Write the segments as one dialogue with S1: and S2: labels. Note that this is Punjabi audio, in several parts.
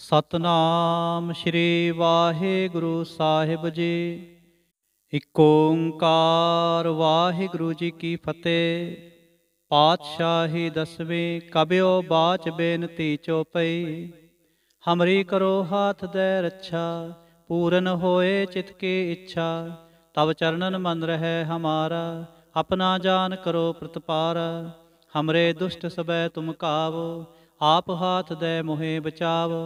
S1: ਸਤਨਾਮ ਸ੍ਰੀ ਵਾਹਿਗੁਰੂ ਸਾਹਿਬ ਜੀ ਇੱਕ ਓੰਕਾਰ ਵਾਹਿਗੁਰੂ ਜੀ ਕੀ ਫਤਿਹ ਪਾਤਸ਼ਾਹੀ ਦਸਵੇਂ ਕਬਿਓ ਬਾਚ ਬੇਨਤੀ ਚੋਪਈ ਹਮਰੀ ਕਰੋ ਹਾਥ ਦੇ ਰੱਛਾ ਪੂਰਨ ਹੋਏ ਚਿਤ ਕੀ ਇੱਛਾ ਤਵ ਚਰਨਨ ਮਨ ਰਹਿ ਹਮਾਰਾ ਆਪਣਾ ਜਾਨ ਕਰੋ ਪ੍ਰਤਪਾਰ ਹਮਰੇ ਦੁਸ਼ਟ ਸਬੈ ਤੁਮ ਕਾਵੋ ਆਪ ਹਾਥ ਦੇ ਮੋਹਿ ਬਚਾਵੋ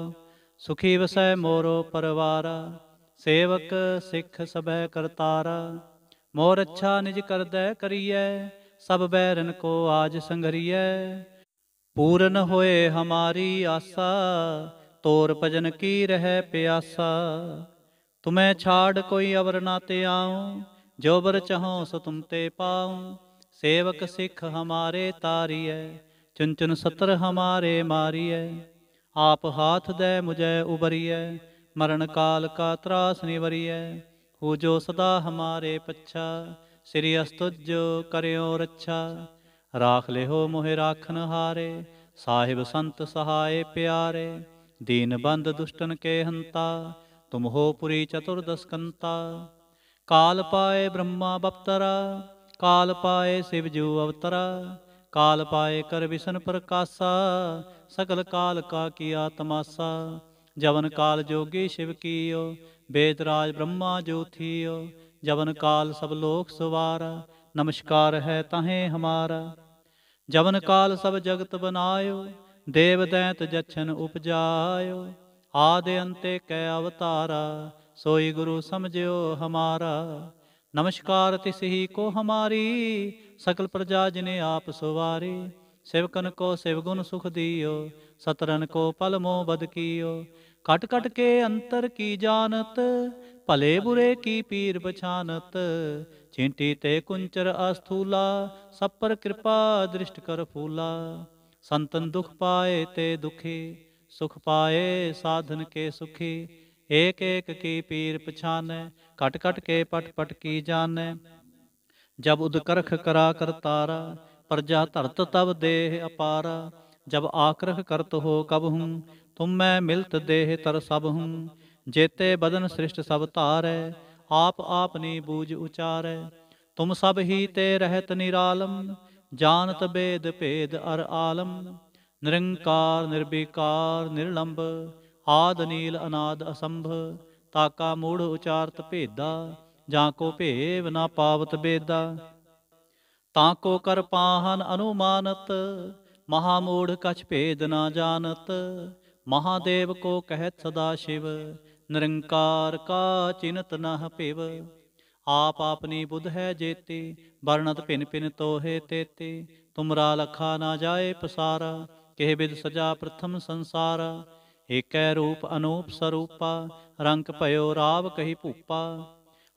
S1: ਸੁਖੀ ਵਸੈ ਮੋਰੋ ਪਰਵਾਰ ਸੇਵਕ ਸਿੱਖ ਸਭੈ ਕਰਤਾਰ ਮੋਰ ਅੱਛਾ ਨਿਜ ਕਰਦੈ ਕਰੀਐ ਸਭ ਬੈਰਨ ਕੋ ਆਜ ਸੰਘਰੀਐ ਪੂਰਨ ਹੋਏ ਹਮਾਰੀ ਆਸਾ ਤੋਰ ਭਜਨ ਕੀ ਰਹਿ ਪਿਆਸਾ ਤੁਮੈ ਛਾੜ ਕੋਈ ਅਵਰ ਨਾ ਤੇ ਆਉ ਜੋ ਬਰ ਚਾਹੋ ਸੋ ਤੁਮ ਤੇ ਪਾਉ ਸੇਵਕ ਸਿੱਖ ਹਮਾਰੇ ਤਾਰੀਐ ਚੁੰਚਨ ਸਤਰ ਹਮਾਰੇ ਮਾਰੀਐ ਆਪ ਹਾਥ ਦੇ ਮੁਝੈ ਉਬਰੀਐ ਮਰਨ ਕਾਲ ਕਾ ਤਰਾਸ ਨਿਵਰੀਐ ਹੋ ਜੋ ਸਦਾ ਹਮਾਰੇ ਪੱਛਾ ਸ੍ਰੀ ਅਸਤੁਜ ਕਰਿਓ ਰੱਛਾ ਰਾਖ ਲਿਓ ਮੋਹਿ ਰਾਖਨ ਹਾਰੇ ਸਾਹਿਬ ਸੰਤ ਸਹਾਏ ਪਿਆਰੇ ਦੀਨ ਬੰਦ ਦੁਸ਼ਟਨ ਕੇ ਹੰਤਾ ਤੁਮ ਹੋ ਪੁਰੀ ਚਤੁਰਦਸ ਕੰਤਾ ਕਾਲ ਪਾਏ ਬ੍ਰਹਮਾ ਬਪਤਰਾ ਕਾਲ ਪਾਏ ਸਿਵ ਜੂ ਅਵਤਰਾ ਕਾਲ ਪਾਏ ਕਰ ਵਿਸ਼ਨ ਪ੍ਰਕਾਸ਼ਾ ਸਕਲ ਕਾਲ ਕਾ ਕੀਆ ਤਮਾਸਾ ਜਵਨ ਕਾਲ ਜੋਗੀ ਸ਼ਿਵ ਕੀਓ ਬੇਦਰਾਜ ਬ੍ਰਹਮਾ ਜੋਥੀਓ ਜਵਨ ਕਾਲ ਸਭ ਲੋਕ ਸਵਾਰ ਨਮਸਕਾਰ ਹੈ ਤਾਹੇ ਹਮਾਰ ਜਵਨ ਕਾਲ ਸਭ ਜਗਤ ਬਨਾਇਓ ਦੇਵ ਦੈਂਤ ਜਛਨ ਉਪਜਾਇਓ ਆਦਿ ਅੰਤੇ ਕੈ ਅਵਤਾਰ ਸੋਈ ਗੁਰੂ ਸਮਝਿਓ ਹਮਾਰਾ ਨਮਸਕਾਰ ਤਿਸਹੀ ਕੋ ਹਮਾਰੀ ਸਕਲ ਪ੍ਰਜਾ ਜਿਨੇ ਆਪ ਸੁਵਾਰੀ ਸੇਵਕਨ ਕੋ ਸੇਵਗੁਣ ਸੁਖ ਦਿਓ ਸਤਰਨ ਕੋ ਪਲ ਮੋਹ ਬਦ ਕੀਓ ਕਟ ਕਟ ਕੇ ਅੰਤਰ ਕੀ ਜਾਣਤ ਭਲੇ ਬੁਰੇ ਕੀ ਪੀਰ ਪਛਾਨਤ ਚਿੰਟੀ ਤੇ ਕੁੰਚਰ ਅਸਥੂਲਾ ਸਭ ਪਰ ਕਿਰਪਾ ਦ੍ਰਿਸ਼ਟ ਕਰ ਫੂਲਾ ਸੰਤਨ ਦੁਖ ਪਾਏ ਤੇ ਦੁਖੀ ਸੁਖ ਪਾਏ ਸਾਧਨ ਕੇ ਸੁਖੀ ਏਕ ਏਕ ਕੀ ਪੀਰ ਪਛਾਨੈ ਕਟ ਕਟ ਕੇ ਪਟ ਪਟ ਕੀ ਜਾਣੈ ਜਬ ਉਦਕਰਖ ਕਰਾ ਕਰ ਤਾਰਾ ਪ੍ਰਜਾ ਧਰਤ ਤਬ ਦੇਹ ਅਪਾਰਾ ਜਬ ਆਕਰਖ ਕਰਤ ਹੋ ਕਬ ਹੂੰ ਤੁਮ ਮੈਂ ਮਿਲਤ ਦੇਹ ਤਰ ਸਭ ਹੂੰ ਜੇਤੇ ਬਦਨ ਸ੍ਰਿਸ਼ਟ ਸਭ ਧਾਰੈ ਆਪ ਆਪਨੀ ਬੂਝ ਉਚਾਰੈ ਤੁਮ ਸਭ ਹੀ ਤੇ ਰਹਿਤ ਨਿਰਾਲਮ ਜਾਣਤ ਬੇਦ ਭੇਦ ਅਰ ਆਲਮ ਨਿਰੰਕਾਰ ਨਿਰਬੀਕਾਰ ਨਿਰਲੰਭ ਆਦ ਨੀਲ ਅਨਾਦ ਅਸੰਭ ਤਾਕਾ ਮੂੜ ਉਚਾਰਤ ਭੇਦਾ ਜਾਂ ਕੋ ਭੇਵ ਨਾ ਪਾਵਤ ਬੇਦਾ ਤਾਂ ਕੋ ਕਰ ਪਾਹਨ ਅਨੁਮਾਨਤ ਮਹਾ ਮੂੜ ਕਛ ਭੇਦ ਨਾ ਜਾਣਤ ਮਹਾਦੇਵ ਕੋ ਕਹਿਤ ਸਦਾ ਸ਼ਿਵ ਨਿਰੰਕਾਰ ਕਾ ਚਿੰਤ ਨਹ ਭਿਵ ਆਪ ਆਪਨੀ ਬੁੱਧ ਹੈ ਜੇਤੀ ਵਰਣਤ ਭਿਨ ਭਿਨ ਤੋਹੇ ਤੇਤੀ ਤੁਮਰਾ ਲਖਾ ਨਾ ਜਾਏ ਪਸਾਰਾ ਕਹਿ ਬਿਦ ਸਜਾ ਪ੍ਰਥਮ ਸੰਸਾਰ ਏਕੈ ਰੂਪ ਅਨੂਪ ਸਰੂਪਾ ਰੰਗ ਭਇਓ ਰਾਵ ਕਹੀ ਭੂਪਾ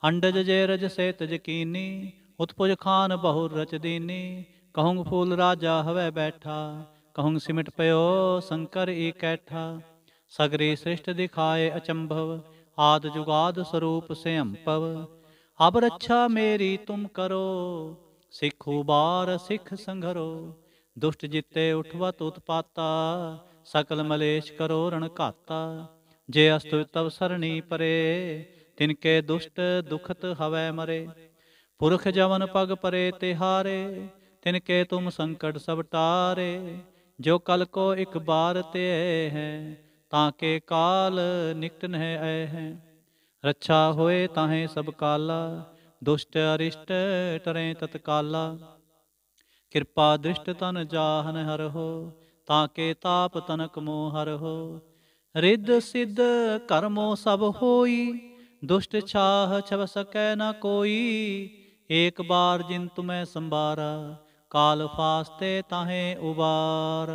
S1: ਅੰਡਜ ਜੇ ਰਜ ਸੇ ਤਜ ਕੀਨੀ ਉਤਪੁਜ ਖਾਨ ਬਹੁ ਰਚ ਦੀਨੀ ਕਹੂੰ ਫੂਲ ਰਾਜਾ ਹਵੇ ਬੈਠਾ ਕਹੂੰ ਸਿਮਟ ਪਇਓ ਸ਼ੰਕਰ ਏਕੈਠਾ ਸਗਰੇ ਸ੍ਰਿਸ਼ਟ ਦਿਖਾਏ ਅਚੰਭਵ ਆਦ ਜੁਗਾਦ ਸਰੂਪ ਸਿਅੰਪਵ ਅਬ ਰੱਛਾ ਮੇਰੀ ਤੁਮ ਕਰੋ ਸਿੱਖੂ ਬਾਰ ਸਿੱਖ ਸੰਘਰੋ ਦੁਸ਼ਟ ਜਿੱਤੇ ਉਠਵਤ ਉਤਪਾਤਾ ਸਕਲ ਮਲੇਸ਼ ਕਰੋ ਰਣ ਘਾਤਾ ਜੇ ਅਸਤੁ ਤਵ ਸਰਣੀ ਪਰੇ ਤਿਨ ਕੇ ਦੁਸ਼ਟ ਦੁਖਤ ਹਵੈ ਮਰੇ ਪੁਰਖ ਜਵਨ ਪਗ ਪਰੇ ਤੇ ਹਾਰੇ ਤਿਨ ਕੇ ਤੁਮ ਸੰਕਟ ਸਭ ਟਾਰੇ ਜੋ ਕਲ ਕੋ ਇੱਕ ਬਾਰ ਤੇ ਹੈ ਤਾਂ ਕੇ ਕਾਲ ਨਿਕਟ ਹੈ ਐ ਹੈ ਰੱਛਾ ਹੋਏ ਤਾਹੇ ਸਭ ਕਾਲਾ ਦੁਸ਼ਟ ਅਰਿਸ਼ਟ ਟਰੇ ਤਤਕਾਲਾ ਕਿਰਪਾ ਦ੍ਰਿਸ਼ਟ ਤਨ ਜਾਹਨ ਹਰਹੋ ਤਾਂ ਕੇ ਤਾਪ ਤਨਕ ਮੋਹ ਹਰਹੋ ਰਿੱਧ ਸਿੱਧ ਕਰਮੋ ਸਭ ਹੋਈ ਦੁਸ਼ਟ ਛਾਹ ਛਵ ਸਕੈ ਨਾ ਕੋਈ ਏਕ ਬਾਰ ਜਿਨ ਤੁਮੈ ਸੰਬਾਰਾ ਕਾਲ ਫਾਸਤੇ ਤਾਹੇ ਉਬਾਰ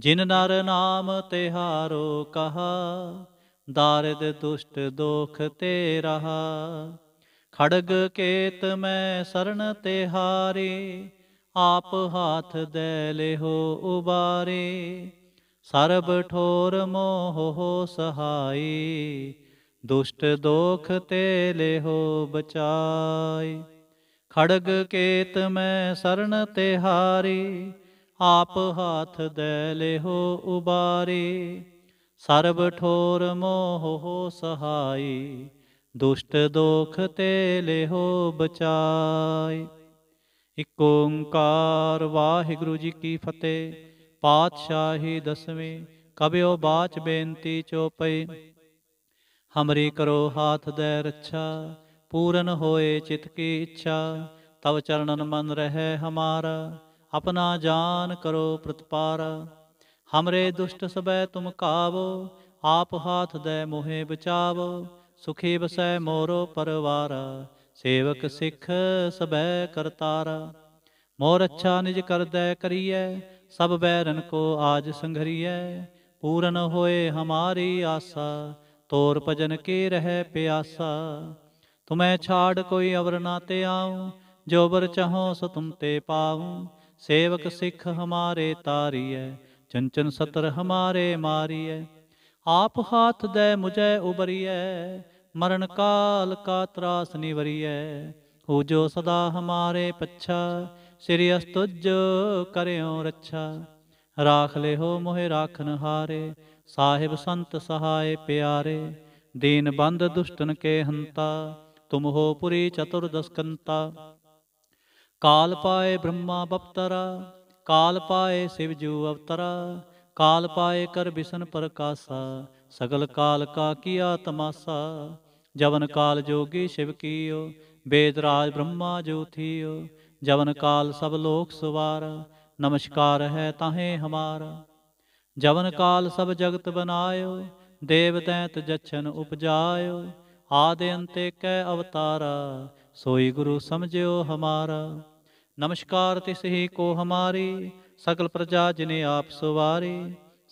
S1: ਜਿਨ ਨਰ ਨਾਮ ਤਿਹਾਰੋ ਕਹਾ ਦਾਰਿਦ ਦੁਸ਼ਟ ਦੋਖ ਤੇ ਰਹਾ ਖੜਗ ਕੇਤ ਮੈਂ ਸਰਣ ਤੇ ਆਪ ਹਾਥ ਦੇ ਲਿਹੋ ਉਬਾਰੇ ਸਰਬ ਠੋਰ ਮੋਹ ਸਹਾਈ ਦੁਸ਼ਟ ਦੋਖ ਤੇ ਲਿਹੋ ਬਚਾਈ ਖੜਗ ਕੇਤ ਮੈਂ ਸਰਨ ਤੇ ਹਾਰੀ ਆਪ ਹਾਥ ਦੇ ਲਿਹੋ ਉਬਾਰੀ ਸਰਬ ਠੋਰ ਮੋਹ ਹੋ ਸਹਾਈ ਦੁਸ਼ਟ ਦੋਖ ਤੇ ਲਿਹੋ ਬਚਾਈ ਇਕ ਓੰਕਾਰ ਵਾਹਿਗੁਰੂ ਜੀ ਕੀ ਫਤਿਹ ਪਾਤਸ਼ਾਹੀ ਦਸਵੇਂ ਕਬਿਓ ਬਾਚ ਬੇਨਤੀ ਚੋਪਈ ਹਮਰੀ ਕਰੋ ਹਾਥ ਦੇ ਰੱਛਾ ਪੂਰਨ ਹੋਏ ਚਿਤ ਕੀ ਇੱਛਾ ਤਵ ਚਰਨਨ ਮਨ ਰਹੇ ਹਮਾਰਾ ਆਪਣਾ ਜਾਨ ਕਰੋ ਪ੍ਰਤਪਾਰ ਹਮਰੇ ਦੁਸ਼ਟ ਸਬੈ ਤੁਮ ਕਾਵੋ ਆਪ ਹਾਥ ਦੇ ਮੋਹੇ ਬਚਾਵੋ ਸੁਖੀ ਬਸੈ ਮੋਰੋ ਪਰਵਾਰ ਸੇਵਕ ਸਿਖ ਸਬੈ ਕਰਤਾਰ ਮੋਰ ਅੱਛਾ ਨਿਜ ਕਰਦੈ ਕਰੀਐ ਸਭ ਬੈਰਨ ਕੋ ਆਜ ਸੰਘਰੀਐ ਪੂਰਨ ਹੋਏ ਹਮਾਰੀ ਆਸਾ ਤੋਰ ਭਜਨ ਕੇ ਰਹਿ ਪਿਆਸਾ ਤੁਮੈ ਛਾੜ ਕੋਈ ਅਵਰ ਨਾ ਤੇ ਆਉ ਜੋ ਵਰ ਚਾਹੋ ਸੋ ਤੁਮ ਤੇ ਪਾਉ ਸੇਵਕ ਸਿੱਖ ਹਮਾਰੇ ਤਾਰੀਐ ਚੰਚਨ ਸਤਰ ਹਮਾਰੇ ਮਾਰੀਐ ਆਪ ਹਾਥ ਦੇ ਮੁਝੈ ਉਬਰੀਐ ਮਰਨ ਕਾਲ ਕਾ ਤਰਾਸ ਨਿਵਰੀਐ ਹੋ ਜੋ ਸਦਾ ਹਮਾਰੇ ਪੱਛਾ ਸ੍ਰੀ ਅਸਤੁਜ ਕਰਿਓ ਰੱਛਾ ਰਾਖ ਲੈ ਹੋ ਮੋਹਿ ਰਾਖਨ ਹਾਰੇ ਸਾਹਿਬ ਸੰਤ ਸਹਾਏ ਪਿਆਰੇ ਦੀਨ ਬੰਦ ਦੁਸ਼ਟਨ ਕੇ ਹੰਤਾ ਤੁਮ ਹੋ ਪੁਰੀ ਚਤੁਰ ਦਸਕੰਤਾ ਕਾਲ ਪਾਏ ਬ੍ਰਹਮਾ ਬਪਤਰਾ ਕਾਲ ਪਾਏ ਸਿਵ ਜੂ ਅਵਤਰਾ ਕਾਲ ਪਾਏ ਕਰ ਬਿਸ਼ਨ ਪ੍ਰਕਾਸ਼ਾ ਸਗਲ ਕਾਲ ਕਾ ਕੀਆ ਤਮਾਸਾ ਜਵਨ ਕਾਲ ਜੋਗੀ ਸ਼ਿਵ ਕੀਓ ਬੇਦਰਾਜ ਬ੍ਰਹਮਾ ਜੋਥੀਓ ਜਵਨ ਕਾਲ ਸਭ ਲੋਕ ਸਵਾਰ ਨਮਸਕਾਰ ਹੈ ਤਾਹੇ ਹਮਾਰਾ ਜਵਨ ਕਾਲ ਸਭ ਜਗਤ ਬਨਾਇਓ ਦੇਵ ਦੈਂਤ ਜਛਨ ਉਪਜਾਇਓ ਆਦਿ ਅੰਤੇ ਕੈ ਅਵਤਾਰਾ ਸੋਈ ਗੁਰੂ ਸਮਝਿਓ ਹਮਾਰਾ ਨਮਸਕਾਰ ਤਿਸ ਹੀ ਕੋ ਹਮਾਰੀ ਸਕਲ ਪ੍ਰਜਾ ਜਿਨੇ ਆਪ ਸੁਵਾਰੀ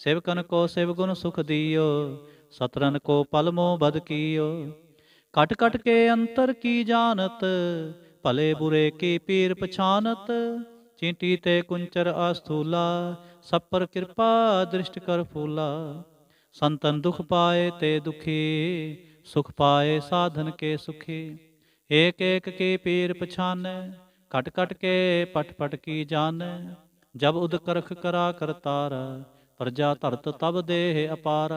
S1: ਸੇਵਕਨ ਕੋ ਸੇਵ ਗੁਣ ਸੁਖ ਦਿਓ ਸਤਰਨ ਕੋ ਪਲਮੋ ਬਦ ਕੀਓ ਕਟ ਕਟ ਕੇ ਅੰਤਰ ਕੀ ਜਾਣਤ ਭਲੇ ਬੁਰੇ ਕੀ ਪੀਰ ਪਛਾਨਤ ਚੀਂਟੀ ਤੇ ਕੁੰਚਰ ਆਸਥੂਲਾ ਸੱਪਰ ਕਿਰਪਾ ਦ੍ਰਿਸ਼ਟ ਕਰ ਫੂਲਾ ਸੰਤਨ ਦੁਖ ਪਾਏ ਤੇ ਦੁਖੀ ਸੁਖ ਪਾਏ ਸਾਧਨ ਕੇ ਸੁਖੀ ਏਕ ਏਕ ਕੇ ਪੀਰ ਪਛਾਨੈ ਕਟ ਕਟ ਕੇ ਪਟ ਪਟ ਕੀ ਜਾਣੈ ਜਬ ਉਦਕਰਖ ਕਰਾ ਕਰਤਾਰ ਪ੍ਰਜਾ ਧਰਤ ਤਬ ਦੇਹ ਅਪਾਰ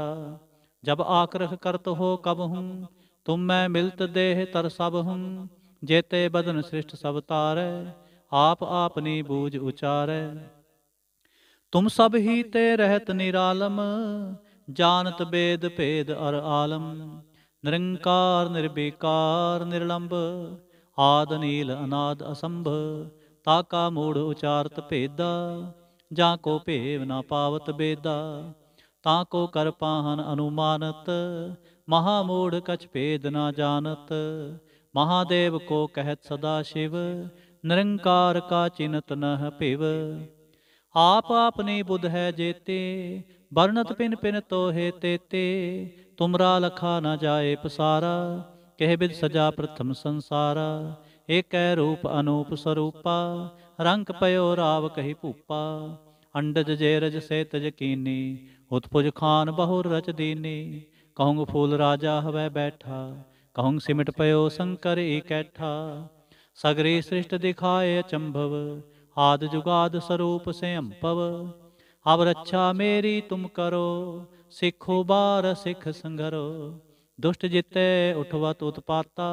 S1: ਜਬ ਆਕਰਖ ਕਰਤ ਹੋ ਕਬ ਹੂੰ ਤੁਮ ਮੈਂ ਮਿਲਤ ਦੇਹ ਤਰ ਸਭ ਹੂੰ ਜੇਤੇ ਬਦਨ ਸ੍ਰਿਸ਼ਟ ਸਭ ਤਾਰੈ ਆਪ ਆਪਨੀ ਬੂਝ ਉਚਾਰੈ ਤੁਮ ਸਭ ਹੀ ਤੇ ਰਹਿਤ ਨਿਰਾਲਮ ਜਾਣਤ ਬੇਦ ਭੇਦ ਅਰ ਆਲਮ ਨਿਰੰਕਾਰ ਨਿਰਬੇਕਾਰ ਨਿਰਲੰਭ ਆਦ ਨੀਲ ਅਨਾਦ ਅਸੰਭ ਤਾ ਕਾ ਮੂੜ ਉਚਾਰਤ ਭੇਦਾ ਜਾਂ ਕੋ ਭੇਵ ਨਾ ਪਾਵਤ ਬੇਦਾ ਤਾ ਕੋ ਕਰ ਪਾਹਨ ਅਨੁਮਾਨਤ ਮਹਾ ਮੂੜ ਕਛ ਭੇਦ ਨਾ ਜਾਣਤ ਮਹਾਦੇਵ ਕੋ ਕਹਿਤ ਸਦਾ ਸ਼ਿਵ ਨਿਰੰਕਾਰ ਕਾ ਚਿੰਤ ਨਹ ਭਿਵ ਆਪ ਆਪਨੇ ਬੁੱਧ ਹੈ ਜੇਤੇ ਵਰਣਤ ਪਿਨ ਪਿਨ ਤੋਹੇ ਤੇਤੇ ਤੁਮਰਾ ਲਖਾ ਨਾ ਜਾਏ ਪਸਾਰਾ ਕਹਿ ਬਿਦ ਸਜਾ ਪ੍ਰਥਮ ਸੰਸਾਰਾ ਏਕੈ ਰੂਪ ਅਨੂਪ ਸਰੂਪਾ ਰੰਗ ਪਇਓ ਰਾਵ ਕਹਿ ਭੂਪਾ ਅੰਡਜ ਜੇ ਰਜ ਸੇ ਤਜ ਕੀਨੀ ਉਤਪੁਜ ਖਾਨ ਬਹੁਰ ਰਚ ਦੀਨੀ ਕਹੂੰ ਫੂਲ ਰਾਜਾ ਹਵੈ ਬੈਠਾ ਕਹੂੰ ਸਿਮਟ ਪਇਓ ਸੰਕਰ ਏਕੈਠਾ ਸਗਰੇ ਸ੍ਰਿਸ਼ਟ ਦਿਖਾਏ ਅਚੰਭਵ ਆਦ ਜੁਗਾਦ ਸਰੂਪ ਸੇ ਅੰਪਵ ਹਵ ਰੱਛਾ ਮੇਰੀ ਤੁਮ ਕਰੋ ਸਿੱਖੋ ਬਾਰ ਸਿੱਖ ਸੰਗਰੋ ਦੁਸ਼ਟ ਜਿਤੇ ਉਠਵਤ ਉਤਪਾਤਾ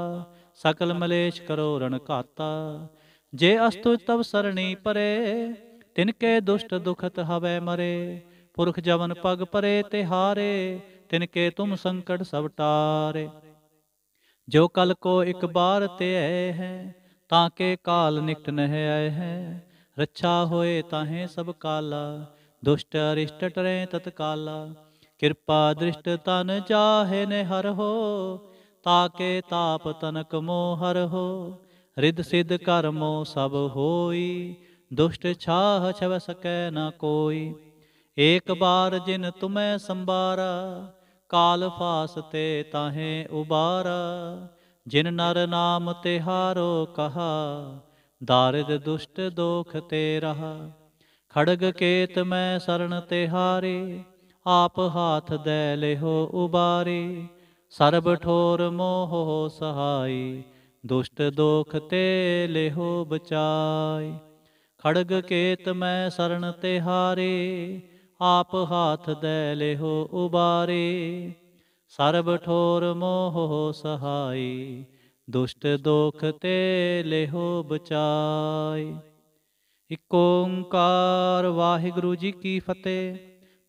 S1: ਸਕਲ ਮਲੇਸ਼ ਕਰੋ ਰਣ ਘਾਤਾ ਜੇ ਅਸਤੁ ਤਵ ਸਰਣੀ ਪਰੇ ਤਿਨ ਕੇ ਦੁਸ਼ਟ ਦੁਖਤ ਹਵੇ ਮਰੇ ਪੁਰਖ ਜਵਨ ਪਗ ਪਰੇ ਤੇ ਹਾਰੇ ਤਿਨ ਕੇ ਤੁਮ ਸੰਕਟ ਸਭ ਟਾਰੇ ਜੋ ਕਲ ਕੋ ਇੱਕ ਬਾਰ ਤੇ ਹੈ ਤਾਂ ਕੇ ਕਾਲ ਨਿਕਟ ਨਹਿ ਆਏ ਹੈ ਰੱਛਾ ਹੋਏ ਤਾਹੇ ਸਭ ਕਾਲਾ ਦੁਸ਼ਟ ਅਰਿਸ਼ਟ ਟਰੇ ਤਤਕਾਲਾ ਕਿਰਪਾ ਦ੍ਰਿਸ਼ਟ ਤਨ ਚਾਹੇ ਨੇ ਹਰ ਹੋ ਤਾਕੇ ਤਾਪ ਤਨਕ ਮੋਹ ਹਰ ਹੋ ਰਿਦ ਸਿਧ ਕਰਮੋ ਸਭ ਹੋਈ ਦੁਸ਼ਟ ਛਾਹ ਛਵ ਸਕੈ ਨਾ ਕੋਈ ਏਕ ਬਾਰ ਜਿਨ ਤੁਮੈ ਸੰਬਾਰਾ ਕਾਲ ਫਾਸ ਤੇ ਤਾਹੇ ਉਬਾਰਾ ਜਿਨ ਨਰ ਨਾਮ ਤਿਹਾਰੋ ਕਹਾ ਦਾਰਿਦ ਦੁਸ਼ਟ ਦੋਖ ਤੇ ਰਹਾ ਖੜਗ ਕੇਤ ਮੈਂ ਸਰਣ ਤਿਹਾਰੇ ਆਪ ਹਾਥ ਦੇ ਲਿਹੋ ਉਬਾਰੇ ਸਰਬ ਠੋਰ ਮੋਹ ਸਹਾਈ ਦੁਸ਼ਟ ਦੋਖ ਤੇ ਲਿਹੋ ਬਚਾਈ ਖੜਗ ਕੇਤ ਮੈਂ ਸਰਣ ਤਿਹਾਰੇ ਆਪ ਹਾਥ ਦੇ ਲਿਹੋ ਉਬਾਰੇ ਸਰਬ ਠੋਰ ਮੋਹ ਸਹਾਈ ਦੁਸ਼ਟ ਦੋਖ ਤੇ ਲੇਹੋ ਬਚਾਈ ਇਕ ਓੰਕਾਰ ਵਾਹਿਗੁਰੂ ਜੀ ਕੀ ਫਤਿਹ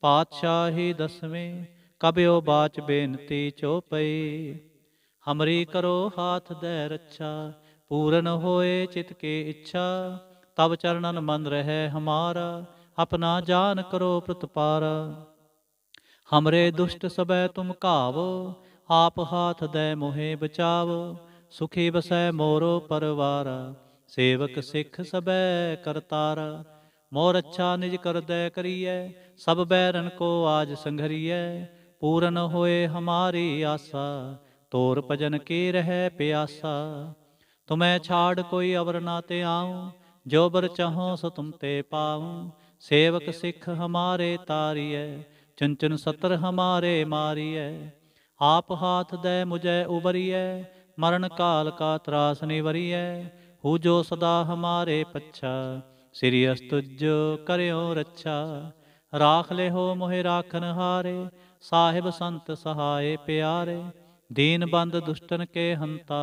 S1: ਪਾਤਸ਼ਾਹੀ ਦਸਵੇਂ ਕਬਿਓ ਬਾਚ ਬੇਨਤੀ ਚੋਪਈ ਹਮਰੀ ਕਰੋ ਹਾਥ ਦੇ ਰੱਛਾ ਪੂਰਨ ਹੋਏ ਚਿਤ ਕੇ ਇੱਛਾ ਤਬ ਚਰਨਨ ਮੰਨ ਰਹੇ ਹਮਾਰਾ ਆਪਣਾ ਜਾਨ ਕਰੋ ਪ੍ਰਤਪਾਰਾ ਹਮਰੇ ਦੁਸ਼ਟ ਸਬੈ ਤੁਮ ਘਾਵ ਆਪ ਹਾਥ ਦੈ ਮੋਹਿ ਬਚਾਵ ਸੁਖੀ ਵਸੈ ਮੋਰੋ ਪਰਵਾਰ ਸੇਵਕ ਸਿੱਖ ਸਬੈ ਕਰਤਾਰ ਮੋਰ ਅੱਛਾ ਨਿਜ ਕਰਦੈ ਕਰੀਐ ਸਭ ਬੈਰਨ ਕੋ ਆਜ ਸੰਘਰੀਐ ਪੂਰਨ ਹੋਏ ਹਮਾਰੀ ਆਸਾ ਤੋਰ ਭਜਨ ਕੀ ਰਹਿ ਪਿਆਸਾ ਤੁਮੈ ਛਾੜ ਕੋਈ ਅਵਰ ਨਾ ਤੇ ਆਉ ਜੋ ਬਰ ਚਾਹੋ ਸੋ ਤੁਮ ਤੇ ਪਾਉ ਸੇਵਕ ਸਿੱਖ ਹਮਾਰੇ ਤਾਰੀਐ ਚੰਚਨ ਸਤਰ ਹਮਾਰੇ ਮਾਰੀਐ ਆਪ ਹਾਥ ਦੈ ਮੁਝੈ ਉਬਰੀਐ ਮਰਨ ਕਾਲ ਕਾ ਤਰਾਸ ਨਿਵਰੀਐ ਹੂ ਜੋ ਸਦਾ ਹਮਾਰੇ ਪੱਛਾ ਸ੍ਰੀ ਅਸਤੁਜ ਕਰਿਓ ਰੱਛਾ ਰਾਖ ਲੈ ਮੋਹਿ ਰਾਖਨ ਹਾਰੇ ਸਾਹਿਬ ਸੰਤ ਸਹਾਏ ਪਿਆਰੇ ਦੀਨ ਬੰਦ ਦੁਸ਼ਟਨ ਕੇ ਹੰਤਾ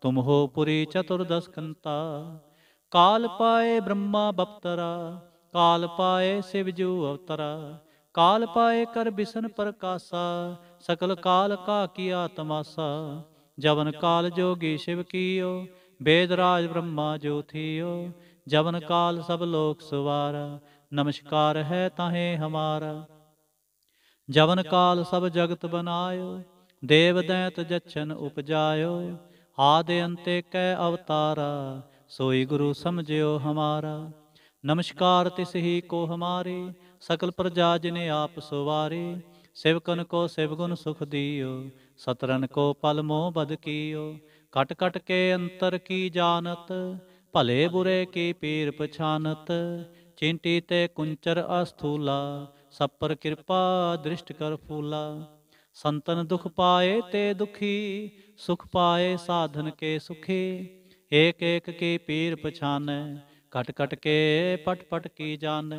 S1: ਤੁਮ ਹੋ ਪੁਰੀ ਚਤੁਰਦਸ ਕੰਤਾ ਕਾਲ ਪਾਏ ਬ੍ਰਹਮਾ ਬਪਤਰਾ ਕਾਲ ਪਾਏ ਸਿਵ ਜੂ ਅਵਤਰਾ ਕਾਲ ਪਾਏ ਕਰ ਬਿਸ਼ਨ ਪ੍ਰਕਾਸ਼ਾ ਸਕਲ ਕਾਲ ਕਾ ਕੀ ਆਤਮਾਸਾ ਜਵਨ ਕਾਲ ਜੋਗੀ ਸ਼ਿਵ ਕੀਓ ਬੇਦ ਰਾਜ ਬ੍ਰਹਮਾ ਜੋਥੀਓ ਜਵਨ ਕਾਲ ਸਭ ਲੋਕ ਸਵਾਰ ਨਮਸਕਾਰ ਹੈ ਤਾਹੇ ਹਮਾਰਾ ਜਵਨ ਕਾਲ ਸਭ ਜਗਤ ਬਨਾਇਓ ਦੇਵ ਦੈਤ ਜਛਨ ਉਪਜਾਇਓ ਆਦਿ ਅੰਤੇ ਕੈ ਅਵਤਾਰਾ ਸੋਈ ਗੁਰੂ ਸਮਝਿਓ ਹਮਾਰਾ ਨਮਸਕਾਰ ਤਿਸਹੀ ਕੋ ਹਮਾਰੇ ਸਕਲ ਪ੍ਰਜਾ ਜਿਨੇ ਆਪ ਸੁਵਾਰੇ ਸਿਵਕਨ ਕੋ ਸਿਵਗੁਣ ਸੁਖ ਦਿਓ ਸਤਰਨ ਕੋ ਪਲ ਮੋਹ ਬਦ ਕੀਓ ਕਟ ਕਟ ਕੇ ਅੰਤਰ ਕੀ ਜਾਣਤ ਭਲੇ ਬੁਰੇ ਕੀ ਪੀਰ ਪਛਾਨਤ ਚਿੰਟੀ ਤੇ ਕੁੰਚਰ ਅਸਥੂਲਾ ਸਭ ਪਰ ਕਿਰਪਾ ਦ੍ਰਿਸ਼ਟ ਕਰ ਫੂਲਾ ਸੰਤਨ ਦੁਖ ਪਾਏ ਤੇ ਦੁਖੀ ਸੁਖ ਪਾਏ ਸਾਧਨ ਕੇ ਸੁਖੀ ਏਕ ਏਕ ਕੀ ਪੀਰ ਪਛਾਨੈ ਕਟ ਕਟ ਕੇ ਪਟ ਪਟ ਕੀ ਜਾਣੈ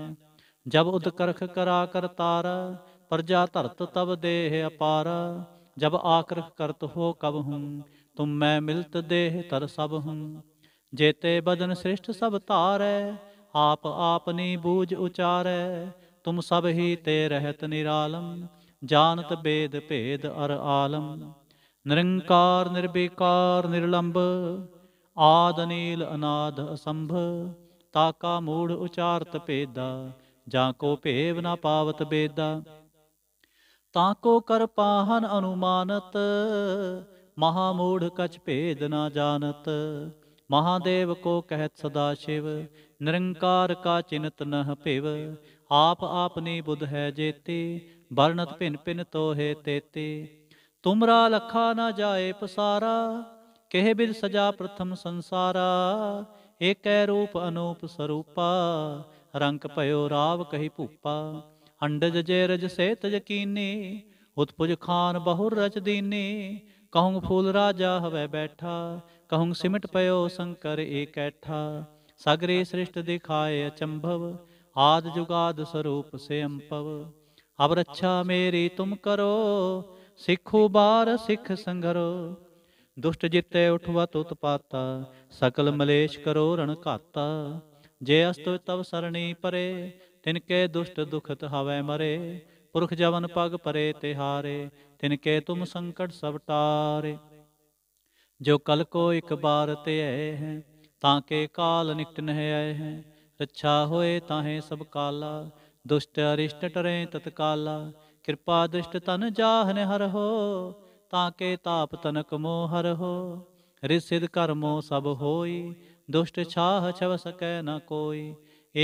S1: ਜਬ ਉਦਕਰਖ ਕਰਾ ਕਰਤਾਰ ਪ੍ਰਜਾ ਧਰਤ ਤਬ ਦੇਹ ਅਪਾਰ ਜਬ ਆਕਰਖ ਕਰਤ ਹੋ ਕਬ ਹੂੰ ਤੁਮ ਮੈਂ ਮਿਲਤ ਦੇਹ ਤਰ ਸਭ ਹੂੰ ਜੇਤੇ ਬਦਨ ਸ੍ਰਿਸ਼ਟ ਸਭ ਧਾਰੈ ਆਪ ਆਪਨੀ ਬੂਝ ਉਚਾਰੈ ਤੁਮ ਸਭ ਹੀ ਤੇ ਰਹਿਤ ਨਿਰਾਲਮ ਜਾਣਤ ਬੇਦ ਭੇਦ ਅਰ ਆਲਮ ਨਿਰੰਕਾਰ ਨਿਰਬੀਕਾਰ ਨਿਰਲੰਭ ਆਦ ਅਨੀਲ ਅਨਾਦ ਅਸੰਭ ਤਾ ਕਾ ਮੂੜ ਉਚਾਰਤ ਭੇਦਾ ਜਾਂ ਕੋ ਭੇਵ ਨਾ ਪਾਵਤ ਬੇਦਾ ਤਾਂ ਕੋ ਕਰ ਪਾਹਨ ਅਨੁਮਾਨਤ ਮਹਾ ਮੂੜ ਕਛ ਭੇਦ ਨਾ ਜਾਣਤ ਮਹਾਦੇਵ ਕੋ ਕਹਿਤ ਸਦਾ ਸ਼ਿਵ ਨਿਰੰਕਾਰ ਕਾ ਚਿੰਤ ਨਹ ਭਿਵ ਆਪ ਆਪਨੀ ਬੁੱਧ ਹੈ ਜੇਤੇ ਵਰਣਤ ਭਿਨ ਭਿਨ ਤੋਹੇ ਤੇਤੀ ਤੁਮਰਾ ਲਖਾ ਨਾ ਜਾਏ ਪਸਾਰਾ ਕਹਿ ਬਿਦ ਸਜਾ ਪ੍ਰਥਮ ਸੰਸਾਰਾ ਏਕੈ ਰੂਪ ਅਨੂਪ ਸਰੂਪਾ ਰੰਗ ਭਇਓ ਰਾਵ ਕਹੀ ਭੂਪਾ ਹੰਡਜ ਜੇ ਰਜ ਸੇਤ ਯਕੀਨੀ ਉਤਪੁਜ ਖਾਨ ਬਹੁਰ ਰਚ ਦੀਨੀ ਕਹੂੰ ਫੂਲ ਰਾਜਾ ਹਵੇ ਬੈਠਾ ਕਹੂੰ ਸਿਮਟ ਪਇਓ ਸੰਕਰ ਏਕੈਠਾ ਸਗਰੇ ਸ੍ਰਿਸ਼ਟ ਦਿਖਾਏ ਅਚੰਭਵ ਆਦ ਜੁਗਾਦ ਸਰੂਪ ਸੇ ਅੰਪਵ ਅਬ ਰੱਛਾ ਮੇਰੀ ਤੁਮ ਕਰੋ ਸਿੱਖੂ ਬਾਰ ਸਿੱਖ ਸੰਗਰੋ ਦੁਸ਼ਟ ਜਿਤੈ ਉਠਵਾ ਤੁਤ ਪਾਤਾ ਸਕਲ ਮਲੇਸ਼ ਕਰੋ ਰਣ ਘਾਤਾ ਜੇ ਅਸਤੁ ਤਵ ਸਰਣੀ ਪਰੇ ਤਿਨ ਕੈ ਦੁਸ਼ਟ ਦੁਖਤ ਹਵੈ ਮਰੇ ਪੁਰਖ ਜਵਨ ਪਗ ਪਰੇ ਤੇ ਹਾਰੇ ਤਿਨ ਕੈ ਤੁਮ ਸੰਕਟ ਸਭ ਟਾਰੇ ਜੋ ਕਲ ਕੋ ਇਕ ਬਾਰ ਤੇ ਆਏ ਹੈ ਤਾਂ ਕੇ ਕਾਲ ਨਿਕਟ ਨਹਿ ਆਏ ਹੈ ਰੱਛਾ ਹੋਏ ਤਾਹੇ ਸਭ ਕਾਲਾ ਦੁਸ਼ਟ ਅਰਿਸ਼ਟ ਟਰੇ ਤਤਕਾਲਾ ਕਿਰਪਾ ਦ੍ਰਿਸ਼ਟ ਤਨ ਜਾਹਨ ਹਰ ਹੋ ਤਾਂ ਕੇ ਤਾਪ ਤਨਕ ਮੋਹ ਹੋ ਰਿਸਿਦ ਕਰਮੋ ਸਭ ਹੋਈ ਦੁਸ਼ਟ ਛਾਹ ਛਵ ਸਕੈ ਨ ਕੋਈ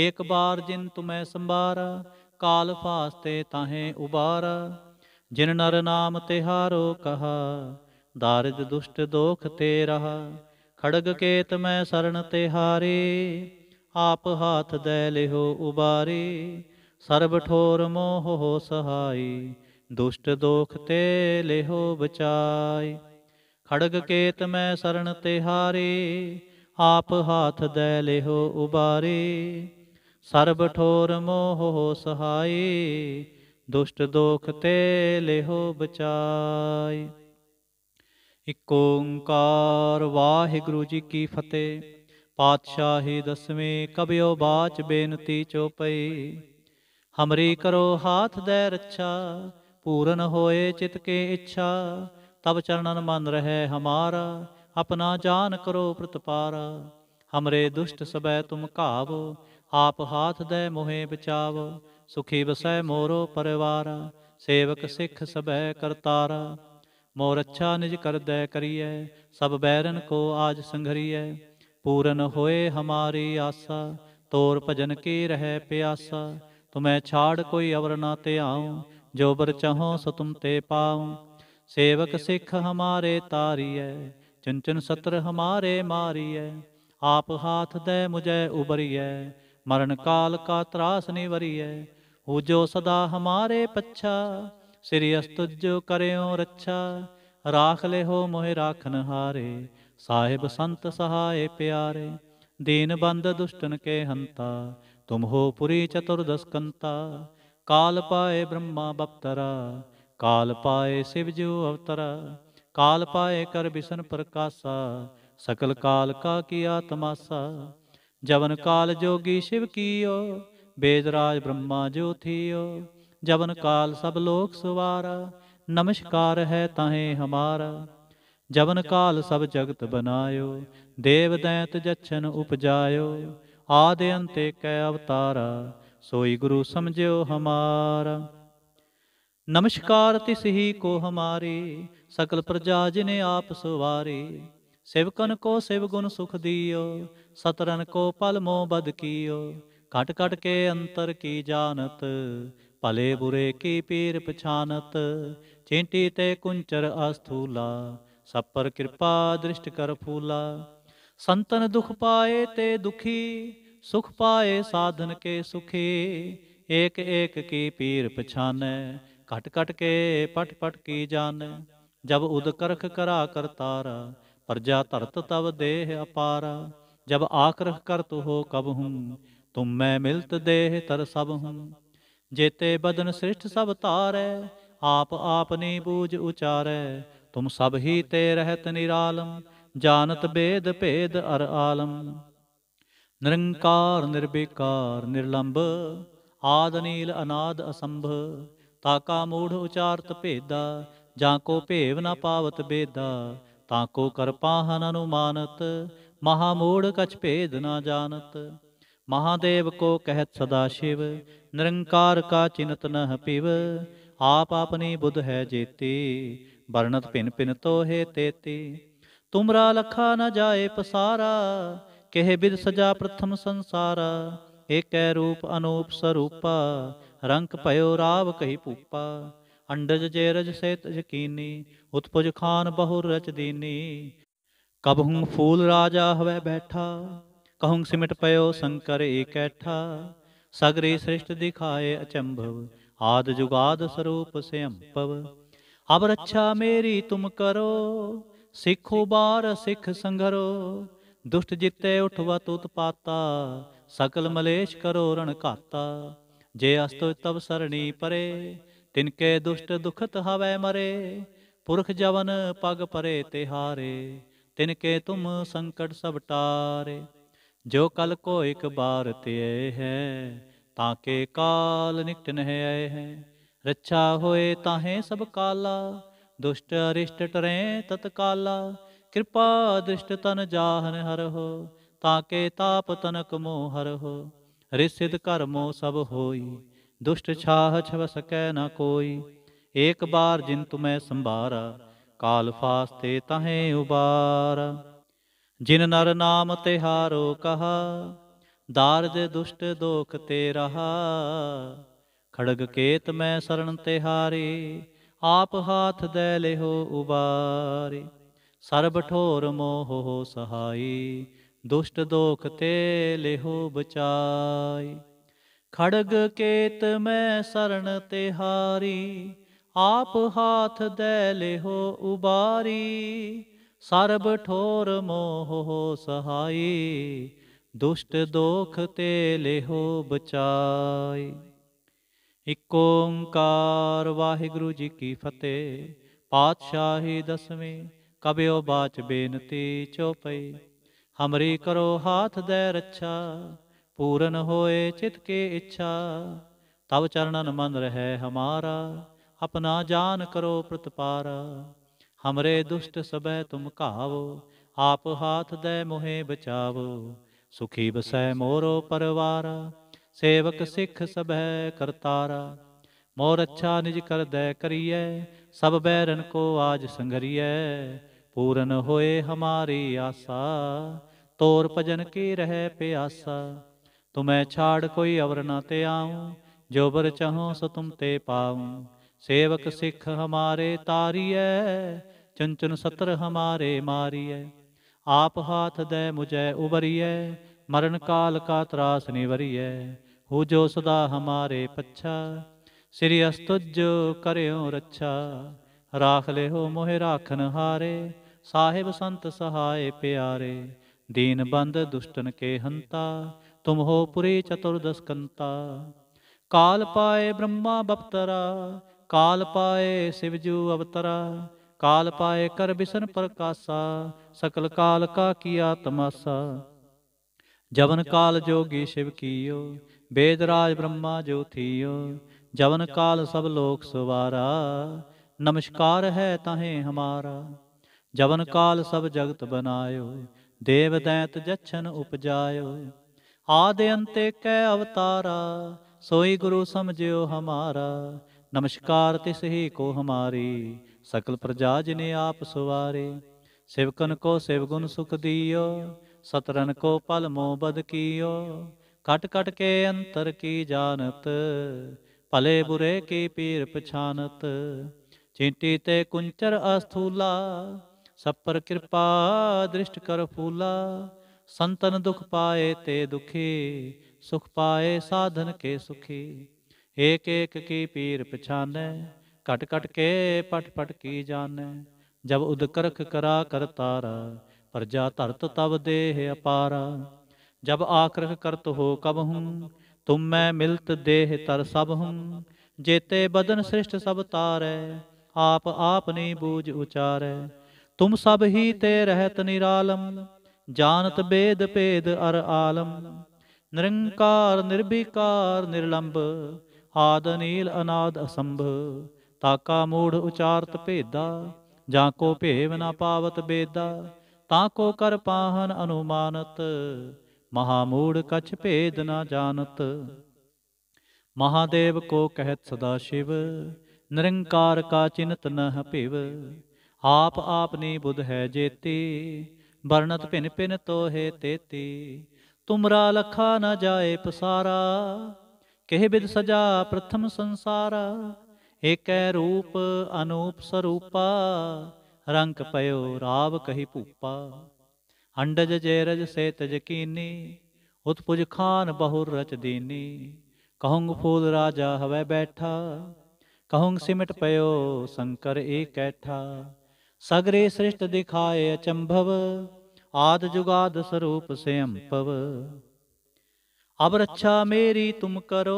S1: ਏਕ ਬਾਰ ਜਿਨ ਤੁਮੈ ਸੰਭਾਰਾ ਕਾਲ ਫਾਸਤੇ ਤਾਹੇ ਉਬਾਰ ਜਿਨ ਨਰ ਨਾਮ ਤੇ ਹਾਰੋ ਕਹਾ ਦਾਰਿਦ ਦੁਸ਼ਟ ਦੋਖ ਤੇ ਰਹਾ ਖੜਗ ਕੇਤ ਮੈਂ ਸਰਣ ਤੇ ਹਾਰੇ ਆਪ ਹਾਥ ਦੈ ਲਿਹੋ ਉਬਾਰੇ ਸਰਬ ਠੋਰ ਮੋਹ ਹੋ ਸਹਾਈ ਦੁਸ਼ਟ ਦੋਖ ਤੇ ਲਿਹੋ ਬਚਾਈ ਖੜਗ ਕੇਤ ਮੈਂ ਸਰਣ ਤੇ ਹਾਰੇ ਆਪ ਹਾਥ ਦੇ ਲਿਹੋ ਉਬਾਰੇ ਸਰਬ ਠੋਰ ਮੋਹ ਸਹਾਈ ਦੁਸ਼ਟ ਦੋਖ ਤੇ ਲਿਹੋ ਬਚਾਈ ਇਕ ਓੰਕਾਰ ਵਾਹਿਗੁਰੂ ਜੀ ਕੀ ਫਤਿਹ ਪਾਤਸ਼ਾਹੀ ਦਸਵੇਂ ਕਬਿਓ ਬਾਚ ਬੇਨਤੀ ਚੋਪਈ ਹਮਰੀ ਕਰੋ ਹਾਥ ਦੇ ਰੱਛਾ ਪੂਰਨ ਹੋਏ ਚਿਤ ਕੇ ਇੱਛਾ ਤਬ ਚਰਨਨ ਮਨ ਰਹੇ ਹਮਾਰਾ ਆਪਣਾ ਜਾਨ ਕਰੋ ਪ੍ਰਤਪਾਰ ਹਮਰੇ ਦੁਸ਼ਟ ਸਬੈ ਤੁਮ ਘਾਵ ਆਪ ਹਾਥ ਦੇ ਮੋਹੇ ਬਚਾਵ ਸੁਖੀ ਵਸੈ ਮੋਰੋ ਪਰਿਵਾਰ ਸੇਵਕ ਸਿੱਖ ਸਬੈ ਕਰਤਾਰ ਮੋਰ ਅੱਛਾ ਨਿਜ ਕਰਦੈ ਕਰੀਐ ਸਭ ਬੈਰਨ ਕੋ ਆਜ ਸੰਘਰੀਐ ਪੂਰਨ ਹੋਏ ਹਮਾਰੀ ਆਸਾ ਤੋਰ ਭਜਨ ਕੀ ਰਹਿ ਪਿਆਸਾ ਤੁਮੈ ਛਾੜ ਕੋਈ ਅਵਰ ਨਾ ਧਿਆਉ ਜੋ ਬਰ ਚਾਹੋ ਸੋ ਤੁਮ ਤੇ ਪਾਉ ਸੇਵਕ ਸਿੱਖ ਹਮਾਰੇ ਤਾਰੀਐ ਚੰਚਨ ਸਤਰ ਹਮਾਰੇ ਮਾਰੀਐ ਆਪ ਹਾਥ ਦੇ ਮੁਝੈ ਉਬਰੀਐ ਮਰਨ ਕਾਲ ਕਾ ਤਰਾਸ ਨਿਵਰੀਐ ਹੋ ਜੋ ਸਦਾ ਹਮਾਰੇ ਪੱਛਾ ਸ੍ਰੀ ਅਸਤੁਜੋ ਕਰਿਓ ਰੱਛਾ ਰਾਖ ਲੈ ਹੋ ਮੋਹਿ ਰਾਖਨ ਹਾਰੇ ਸਾਹਿਬ ਸੰਤ ਸਹਾਏ ਪਿਆਰੇ ਦੀਨ ਬੰਦ ਦੁਸ਼ਟਨ ਕੇ ਹੰਤਾ ਤੁਮ ਹੋ ਪੁਰੀ ਚਤੁਰਦਸਕੰਤਾ ਕਾਲ ਪਾਏ ਬ੍ਰਹਮਾ ਬਪਤਰਾ ਕਾਲ ਪਾਏ ਸਿਵ ਜੋ ਅਵਤਰਾ ਕਾਲ ਪਾਏ ਕਰ ਬਿਸ਼ਨ ਪ੍ਰਕਾਸ਼ਾ ਸਕਲ ਕਾਲ ਕਾ ਕੀ ਆਤਮਾਸਾ ਜਵਨ ਕਾਲ ਜੋਗੀ ਸ਼ਿਵ ਕੀਓ ਬੇਦਰਾਜ ਬ੍ਰਹਮਾ ਜੋ ਥੀਓ ਜਵਨ ਕਾਲ ਸਭ ਲੋਕ ਸਵਾਰਾ ਨਮਸਕਾਰ ਹੈ ਤਾਹੇ ਹਮਾਰਾ ਜਵਨ ਕਾਲ ਸਭ ਜਗਤ ਬਨਾਇਓ ਦੇਵ ਦੈਂਤ ਜਛਨ ਉਪਜਾਇਓ ਆਦਿ ਅੰਤੇ ਕੈ ਅਵਤਾਰਾ सोई गुरु समझो हमारा नमस्कार तिस ही को हमारी सकल प्रजा जिने आप सुवारी ਸਿਵਕਨ ਕੋ ਸਿਵ ਗੁਣ ਸੁਖ ਦਿਓ ਸਤਰਨ ਕੋ ਪਲ ਮੋ ਬਦ ਕੀਓ ਘਟ ਘਟ ਕੇ ਅੰਤਰ ਕੀ ਜਾਣਤ ਭਲੇ ਬੁਰੇ ਕੀ ਪੀਰ ਪਛਾਨਤ ਚੇਂਟੀ ਤੇ ਕੁੰਚਰ ਅਸਥੂਲਾ ਸਭ ਪਰ ਕਿਰਪਾ ਦ੍ਰਿਸ਼ਟ ਕਰ ਫੂਲਾ ਸੰਤਨ ਦੁਖ ਪਾਏ ਤੇ ਦੁਖੀ ਸੁਖ ਪਾਏ ਸਾਧਨ ਕੇ ਸੁਖੀ ਏਕ ਏਕ ਕੀ ਪੀਰ ਪਛਾਨੈ ਘਟ ਘਟ ਕੇ ਪਟ ਪਟ ਕੀ ਜਾਨ ਜਬ ਉਦਕਰਖ ਕਰਖ ਕਰਾ ਕਰਤਾਰਾ ਪਰਜਾ ਧਰਤ ਤਵ ਦੇਹ ਅਪਾਰ ਜਬ ਆਕਰਖ ਕਰਤ ਹੋ ਕਬ ਹੂੰ ਤੁਮ ਮੈਂ ਮਿਲਤ ਦੇਹ ਤਰ ਸਭ ਹੂੰ ਜੇਤੇ ਬਦਨ ਸ੍ਰਿਸ਼ਟ ਸਭ ਤਾਰੈ ਆਪ ਆਪਨੀ ਬੂਝ ਉਚਾਰੈ ਤੁਮ ਸਭ ਹੀ ਤੇ ਰਹਿਤ ਨਿਰਾਲਮ ਜਾਣਤ ਬੇਦ ਭੇਦ ਅਰ ਆਲਮ ਨਿਰੰਕਾਰ ਨਿਰਬੇਕਾਰ ਨਿਰਲੰਭ ਆਦ ਅਨੀਲ ਅਨਾਦ ਅਸੰਭ ਤਾਕਾ ਮੂੜ ਉਚਾਰਤ ਭੇਦਾ ਜਾਂ ਕੋ ਭੇਵ ਨਾ ਪਾਵਤ ਬੇਦਾ ਤਾਂ ਕੋ ਕਰਪਾਹਨ ਅਨੁਮਾਨਤ ਮਹਾ ਮੂੜ ਕਛ ਭੇਦ ਨਾ ਜਾਣਤ ਮਹਾਦੇਵ ਕੋ ਕਹਿਤ ਸਦਾ ਸ਼ਿਵ ਨਿਰੰਕਾਰ ਕਾ ਚਿੰਤ ਨਹ ਪਿਵ ਆਪ ਆਪਨੀ ਬੁੱਧ ਹੈ ਜੀਤੀ ਵਰਣਤ ਪਿਨ ਪਿਨ ਤੋਹੇ ਤੇਤੀ ਤੁਮਰਾ ਲਖਾ ਨ ਜਾਏ ਪਸਾਰਾ ਕਹਿ ਬਿਦ ਸਜਾ ਪ੍ਰਥਮ ਸੰਸਾਰ ਏਕੈ ਰੂਪ ਅਨੂਪ ਸਰੂਪਾ ਰੰਕ ਭਇਓ ਰਾਵ ਕਹੀ ਭੂਪਾ ਅੰਡਜ ਜੇ ਰਜ ਸੇਤ ਯਕੀਨੀ ਉਤਪਜ ਖਾਨ ਬਹੁ ਰਚ ਦੀਨੀ ਕਬਹੂੰ ਫੂਲ ਰਾਜਾ ਹਵੇ ਬੈਠਾ ਕਹੂੰ ਸਿਮਟ ਪਇਓ ਸੰਕਰ ਏਕੈਠਾ ਸਗਰੇ ਸ੍ਰਿਸ਼ਟ ਦਿਖਾਏ ਅਚੰਭਵ ਆਦ ਜੁਗਾਦ ਸਰੂਪ ਸਿਅੰਪਵ ਅਬ ਰੱਛਾ ਮੇਰੀ ਤੁਮ ਕਰੋ ਸਿੱਖੋ ਬਾਰ ਸਿੱਖ ਸੰਘਰੋ ਦੁਸ਼ਟ ਜਿਤੇ ਉਠਵਾ ਤੋਤ ਪਾਤਾ ਸਕਲ ਮਲੇਸ਼ ਕਰੋ ਰਣ ਘਾਤਾ ਜੇ ਅਸਤੋ ਤਬ ਸਰਣੀ ਪਰੇ ਤਿਨਕੇ ਦੁਸ਼ਟ ਦੁਖਤ ਹਵੈ ਮਰੇ ਪੁਰਖ ਜਵਨ ਪਗ ਪਰੇ ਤੇ ਹਾਰੇ ਤਿਨਕੇ ਤੁਮ ਸੰਕਟ ਸਭ ਟਾਰੇ ਜੋ ਕਲ ਕੋ ਇਕ ਬਾਰ ਤੇ ਹੈ ਤਾਂ ਕੇ ਕਾਲ ਨਿਕਟ ਨਹਿ ਆਏ ਹੈ ਰੱਛਾ ਹੋਏ ਤਾਹੇ ਸਭ ਕਾਲਾ ਦੁਸ਼ਟ ਅਰਿਸ਼ਟ ਟਰੇ ਤਤਕਾਲਾ ਕਿਰਪਾ ਦ੍ਰਿਸ਼ਟ ਤਨ ਜਾਹਨ ਹਰਹੁ ਤਾਂ ਕੇ ਤਾਪ ਤਨਕ ਮੋਹ ਹਰਹੁ ਰਿਸਿਦ ਕਰਮੋ ਸਭ ਹੋਈ ਦੁਸ਼ਟ ਛਾਹ ਛਵ ਸਕੈ ਨਾ ਕੋਈ ਏਕ ਬਾਰ ਜਿਨ ਤੁਮੈ ਸੰਭਾਰਾ ਕਾਲ ਫਾਸ ਤੇ ਤਹੇ ਉਬਾਰ ਜਿਨ ਨਰ ਨਾਮ ਤੇ ਹਾਰੋ ਕਹਾ ਦਾਰਜ ਦੁਸ਼ਟ ਦੋਖ ਤੇ ਰਹਾ ਖੜਗ ਕੇਤ ਮੈਂ ਸਰਣ ਤੇ ਹਾਰੇ ਆਪ ਹਾਥ ਦੇ ਲਿਹੋ ਉਬਾਰੇ ਸਰਬ ਠੋਰ ਮੋਹ ਹੋ ਸਹਾਈ ਦੁਸ਼ਟ ਦੋਖ ਤੇ ਲੇਹੋ ਬਚਾਈ ਖੜਗ ਕੇਤ ਮੈਂ ਸਰਣ ਤੇ ਹਾਰੀ ਆਪ ਹਾਥ ਦੇ ਲੇਹੋ ਉਬਾਰੀ ਸਰਬ ਠੋਰ ਮੋਹ ਹੋ ਸਹਾਈ ਦੁਸ਼ਟ ਦੋਖ ਤੇ ਲੇਹੋ ਬਚਾਈ ਇਕ ਓੰਕਾਰ ਵਾਹਿਗੁਰੂ ਜੀ ਕੀ ਫਤਿਹ ਪਾਤਸ਼ਾਹੀ ਦਸਵੇਂ ਕਬਿਓ ਬਾਚ ਬੇਨਤੀ ਚੋਪਈ ਹਮਰੀ ਕਰੋ ਹਾਥ ਦੇ ਰੱਛਾ ਪੂਰਨ ਹੋਏ ਚਿਤ ਕੇ ਇੱਛਾ ਤਵ ਚਰਨਨ ਮਨ ਰਹਿ ਹਮਾਰਾ ਆਪਣਾ ਜਾਨ ਕਰੋ ਪ੍ਰਤਪਾਰ ਹਮਰੇ ਦੁਸ਼ਟ ਸਬੈ ਤੁਮ ਘਾਵੋ ਆਪ ਹਾਥ ਦੇ ਮੋਹੇ ਬਚਾਵੋ ਸੁਖੀ ਬਸੈ ਮੋਰੋ ਪਰਵਾਰਾ ਸੇਵਕ ਸਿੱਖ ਸਭੈ ਕਰਤਾਰਾ ਮੋਰ ਅੱਛਾ ਨਿਜ ਕਰ ਦੈ ਕਰੀਐ ਸਭ ਬੈਰਨ ਕੋ ਆਜ ਸੰਗਰੀਐ ਪੂਰਨ ਹੋਏ ਹਮਾਰੀ ਆਸਾ ਤੋਰ ਭਜਨ ਕੀ ਰਹਿ ਪਿਆਸਾ ਤੁਮੈ ਛਾੜ ਕੋਈ ਅਵਰ ਨਾ ਤੇ ਆਉ ਜੋਬਰ ਬਰ ਚਾਹੋ ਸੋ ਤੁਮ ਤੇ ਪਾਉ ਸੇਵਕ ਸਿੱਖ ਹਮਾਰੇ ਤਾਰੀਐ ਚੰਚਨ ਸਤਰ ਹਮਾਰੇ ਮਾਰੀਐ ਆਪ ਹਾਥ ਦੇ ਮੁਝੈ ਉਬਰੀਐ ਮਰਨ ਕਾਲ ਕਾ ਤਰਾਸ ਨਿਵਰੀਐ ਹੋ ਜੋ ਸਦਾ ਹਮਾਰੇ ਪੱਛਾ ਸ੍ਰੀ ਅਸਤੁਜ ਕਰਿਓ ਰੱਛਾ ਰਾਖ ਲਿਓ ਮੋਹਿ ਰਾਖਨ ਹਾਰੇ ਸਾਹਿਬ ਸੰਤ ਸਹਾਏ ਪਿਆਰੇ ਦੀਨ ਬੰਦ ਦੁਸ਼ਟਨ ਕੇ ਹੰਤਾ ਤੁਮ ਹੋ ਪੁਰੇ ਚਤੁਰਦਸਕੰਤਾ ਕਾਲ ਪਾਏ ਬ੍ਰਹਮਾ ਬਪਤਰਾ ਕਾਲ ਪਾਏ ਸਿਵਜੂ ਅਵਤਰਾ ਕਾਲ ਪਾਏ ਕਰ ਬਿਸਨ ਪ੍ਰਕਾਸ਼ਾ ਸਕਲ ਕਾਲ ਕਾ ਕੀਆ ਤਮਾਸਾ ਜਵਨ ਕਾਲ ਜੋਗੀ ਸ਼ਿਵ ਕੀਓ ਬੇਦਰਾਜ ਬ੍ਰਹਮਾ ਜੋ ਜਵਨ ਕਾਲ ਸਭ ਲੋਕ ਸੁਵਾਰਾ ਨਮਸਕਾਰ ਹੈ ਤਾਹੇ ਹਮਾਰਾ ਜਵਨ ਕਾਲ ਸਭ ਜਗਤ ਬਨਾਇਓ ਦੇਵ ਦੈਂਤ ਜਛਨ ਉਪਜਾਇਓ ਆਦਿ ਅੰਤੇ ਕੈ ਅਵਤਾਰਾ ਸੋਈ ਗੁਰੂ ਸਮਝਿਓ ਹਮਾਰਾ ਨਮਸਕਾਰ ਤਿਸ ਹੀ ਕੋ ਹਮਾਰੀ ਸਕਲ ਪ੍ਰਜਾ ਜਿਨੇ ਆਪ ਸੁਵਾਰੇ ਸਿਵਕਨ ਕੋ ਸਿਵ ਗੁਣ ਸੁਖ ਦਿਓ ਸਤਰਨ ਕੋ ਪਲ ਮੋ ਬਦ ਕੀਓ ਕਟ ਕਟ ਕੇ ਅੰਤਰ ਕੀ ਜਾਣਤ ਭਲੇ ਬੁਰੇ ਕੀ ਪੀਰ ਪਛਾਨਤ ਚਿੰਟੀ ਤੇ ਕੁੰਚਰ ਅਸਥੂਲਾ ਸਭ ਪਰ ਕਿਰਪਾ ਦ੍ਰਿਸ਼ਟ ਕਰ ਫੂਲਾ ਸੰਤਨ ਦੁਖ ਪਾਏ ਤੇ ਦੁਖੀ ਸੁਖ ਪਾਏ ਸਾਧਨ ਕੇ ਸੁਖੀ ਏਕ ਏਕ ਕੀ ਪੀਰ ਪਛਾਨੈ ਘਟ ਘਟ ਕੇ ਪਟ ਪਟ ਕੀ ਜਾਣੈ ਜਬ ਉਦਕਰਖ ਕਰਾ ਕਰਤਾਰ ਪ੍ਰਜਾ ਧਰਤ ਤਵ ਦੇਹ ਅਪਾਰ ਜਬ ਆਕਰਖ ਕਰਤ ਹੋ ਕਬ ਹੂੰ ਤੁਮ ਮੈਂ ਮਿਲਤ ਦੇਹ ਤਰ ਸਭ ਹੂੰ ਜੇਤੇ ਬਦਨ ਸ੍ਰਿਸ਼ਟ ਸਭ ਤਾਰੈ ਆਪ ਆਪ ਨੇ ਬੂਝ ਉਚਾਰੈ ਤੁਮ ਸਭ ਹੀ ਤੇ ਰਹਿਤ ਨਿਰਾਲਮ ਜਾਣਤ ਬੇਦ ਭੇਦ ਅਰ ਆਲਮ ਨਿਰੰਕਾਰ ਨਿਰਭੀਕਾਰ ਨਿਰਲੰਭ ਆਦ ਅਨੀਲ ਅਨਾਦ ਅਸੰਭ ਤਾਕਾ ਮੂੜ ਉਚਾਰਤ ਭੇਦਾ ਜਾਂ ਕੋ ਭੇਵ ਨਾ ਪਾਵਤ ਬੇਦਾ ਤਾਂ ਕੋ ਕਰ ਪਾਹਨ ਅਨੁਮਾਨਤ ਮਹਾ ਮੂੜ ਕਛ ਭੇਦ ਨਾ ਜਾਣਤ ਮਹਾਦੇਵ ਕੋ ਕਹਿਤ ਸਦਾ ਸ਼ਿਵ ਨਿਰੰਕਾਰ ਕਾ ਚਿੰਤ ਨ ਭਿਵ ਆਪ ਆਪਨੀ ਬੁੱਧ ਹੈ ਜੇਤੀ ਵਰਣਤ ਭਿਨ ਭਿਨ ਤੋਹੇ ਤੇਤੀ ਤੁਮਰਾ ਲਖਾ ਨਾ ਜਾਏ ਪਸਾਰਾ ਕਹਿ ਬਿਦ ਸਜਾ ਪ੍ਰਥਮ ਸੰਸਾਰ ਏਕੈ ਰੂਪ ਅਨੂਪ ਸਰੂਪਾ ਰੰਗ ਪਇਓ ਰਾਵ ਕਹੀ ਭੂਪਾ ਅੰਡਜ ਰਜ ਸੇ ਤਜ ਕੀਨੀ ਉਤਪੁਜ ਖਾਨ ਬਹੁਰ ਰਚ ਦੀਨੀ ਕਹੂੰਗ ਫੂਲ ਰਾਜਾ ਹਵੇ ਬੈਠਾ ਕਹੂੰਗ ਸਿਮਟ ਪਇਓ ਸ਼ੰਕਰ ਏਕੈਠਾ ਸਗਰੇ ਸ੍ਰਿਸ਼ਟ ਦਿਖਾਏ ਅਚੰਭਵ ਆਦ ਜੁਗਾਦ ਸਰੂਪ ਸਯੰਪਵ ਅਬ ਰੱਛਾ ਮੇਰੀ ਤੁਮ ਕਰੋ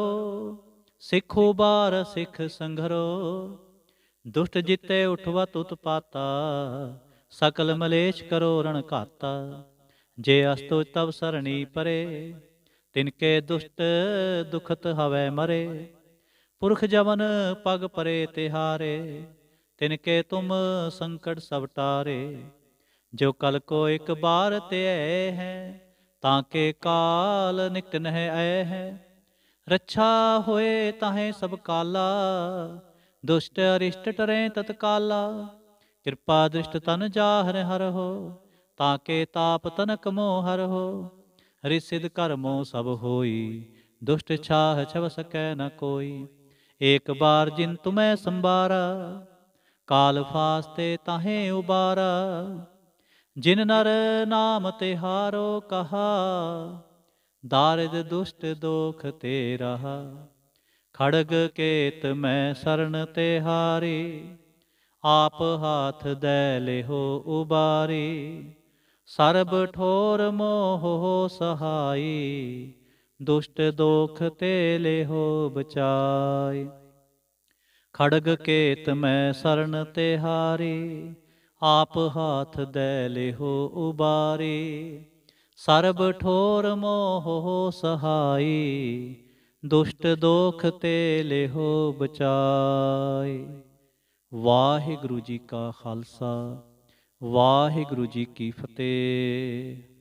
S1: ਸਿੱਖੋ ਬਾਰ ਸਿੱਖ ਸੰਘਰੋ ਦੁਸ਼ਟ ਜਿਤੇ ਉਠਵਤ ਉਤਪਾਤਾ ਸਕਲ ਮਲੇਸ਼ ਕਰੋ ਰਣ ਘਾਤਾ ਜੇ ਅਸਤੋ ਤਵ ਸਰਣੀ ਪਰੇ ਤਿਨਕੇ ਦੁਸ਼ਟ ਦੁਖਤ ਹਵੇ ਮਰੇ ਪੁਰਖ ਜਵਨ ਪਗ ਪਰੇ ਤਿਹਾਰੇ ਤਿਨ ਕੇ ਤੁਮ ਸੰਕਟ ਸਭ ਟਾਰੇ ਜੋ ਕਲ ਕੋ ਇੱਕ ਬਾਰ ਤੇ ਐ ਹੈ ਤਾਂ ਕੇ ਕਾਲ ਨਿਕ ਨਹਿ ਐ ਹੈ ਰੱਛਾ ਹੋਏ ਤਾਹੇ ਸਭ ਕਾਲਾ ਦੁਸ਼ਟ ਅਰਿਸ਼ਟ ਟਰੇ ਕਾਲਾ ਕਿਰਪਾ ਦ੍ਰਿਸ਼ਟ ਤਨ ਜਾਹਰ ਹਰ ਹੋ ਤਾਂ ਕੇ ਤਾਪ ਤਨ ਕਮੋ ਹਰ ਹੋ ਹਰਿ ਰਿਸਿਦ ਕਰਮੋ ਸਭ ਹੋਈ ਦੁਸ਼ਟ ਛਾਹ ਛਵ ਸਕੈ ਨ ਕੋਈ ਏਕ ਬਾਰ ਜਿਨ ਤੁਮੈ ਸੰਬਾਰਾ ਕਾਲ ਫਾਸਤੇ ਤਾਹੇ ਉਬਾਰਾ ਜਿਨ ਨਰ ਨਾਮ ਤੇ ਹਾਰੋ ਕਹਾ ਦਾਰਿਦ ਦੁਸ਼ਟ ਦੋਖ ਤੇ ਰਹਾ ਖੜਗ ਕੇਤ ਮੈਂ ਸਰਨ ਤੇ ਹਾਰੀ ਆਪ ਹਾਥ ਦੈ ਲਿਹੋ ਉਬਾਰੀ ਸਰਬ ਠੋਰ ਮੋਹ ਸਹਾਈ ਦੁਸ਼ਟ ਦੋਖ ਤੇ ਲਿਹੋ ਬਚਾਈ ਖੜਗ ਕੇਤ ਮੈਂ ਸਰਨ ਤੇ ਹਾਰੀ ਆਪ ਹਾਥ ਦੇ ਲਿਹੋ ਉਬਾਰੀ ਸਰਬ ਠੋਰ ਮੋਹ ਸਹਾਈ ਦੁਸ਼ਟ ਦੋਖ ਤੇ ਲਿਹੋ ਬਚਾਈ ਵਾਹਿਗੁਰੂ ਜੀ ਕਾ ਖਾਲਸਾ ਵਾਹਿਗੁਰੂ ਜੀ ਕੀ ਫਤਿਹ